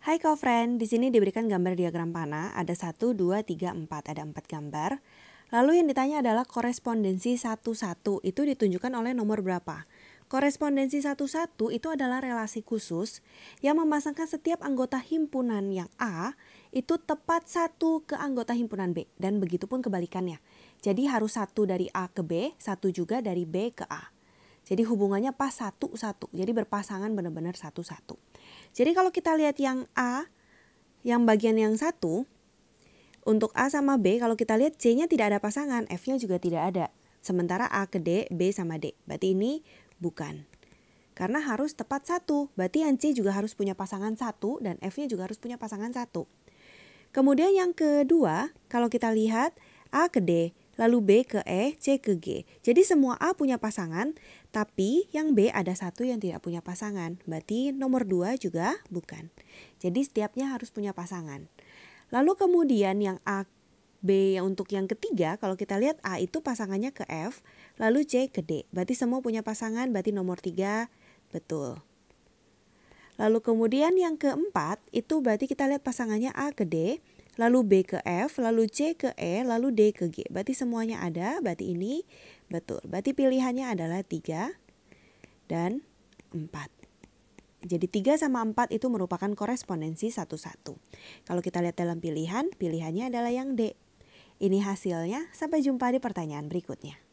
Hai kau friend di sini diberikan gambar diagram panah, ada satu, dua, tiga, empat, ada empat gambar. Lalu yang ditanya adalah korespondensi satu satu itu ditunjukkan oleh nomor berapa? Korespondensi satu satu itu adalah relasi khusus yang memasangkan setiap anggota himpunan yang A itu tepat satu ke anggota himpunan B dan begitu pun kebalikannya. Jadi harus satu dari A ke B, satu juga dari B ke A. Jadi hubungannya pas satu-satu. Jadi berpasangan benar-benar satu-satu. Jadi kalau kita lihat yang A, yang bagian yang satu, untuk A sama B, kalau kita lihat C-nya tidak ada pasangan, F-nya juga tidak ada. Sementara A ke D, B sama D. Berarti ini bukan. Karena harus tepat satu, berarti yang C juga harus punya pasangan satu dan F-nya juga harus punya pasangan satu. Kemudian yang kedua, kalau kita lihat A ke D, lalu B ke E, C ke G. Jadi semua A punya pasangan, tapi yang B ada satu yang tidak punya pasangan. Berarti nomor 2 juga bukan. Jadi setiapnya harus punya pasangan. Lalu kemudian yang A B untuk yang ketiga kalau kita lihat A itu pasangannya ke F, lalu C ke D. Berarti semua punya pasangan, berarti nomor 3 betul. Lalu kemudian yang keempat itu berarti kita lihat pasangannya A ke D, lalu B ke F, lalu C ke E, lalu D ke G. Berarti semuanya ada, berarti ini betul. Berarti pilihannya adalah 3 dan 4. Jadi 3 sama 4 itu merupakan korespondensi satu-satu. Kalau kita lihat dalam pilihan, pilihannya adalah yang D. Ini hasilnya, sampai jumpa di pertanyaan berikutnya.